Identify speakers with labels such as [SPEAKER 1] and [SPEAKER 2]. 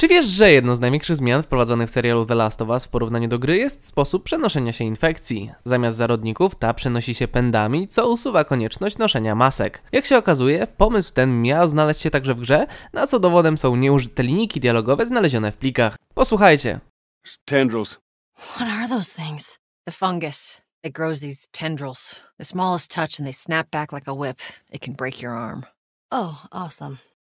[SPEAKER 1] Czy wiesz, że jedną z największych zmian wprowadzonych w serialu The Last of Us w porównaniu do gry jest sposób przenoszenia się infekcji? Zamiast zarodników ta przenosi się pędami, co usuwa konieczność noszenia masek. Jak się okazuje, pomysł ten miał znaleźć się także w grze, na co dowodem są nieużyte linijki dialogowe znalezione w plikach. Posłuchajcie. Tendrils.
[SPEAKER 2] What are those things?
[SPEAKER 3] The fungus. It grows these tendrils. The smallest touch and they snap back like a whip. It can break your arm. Oh, awesome.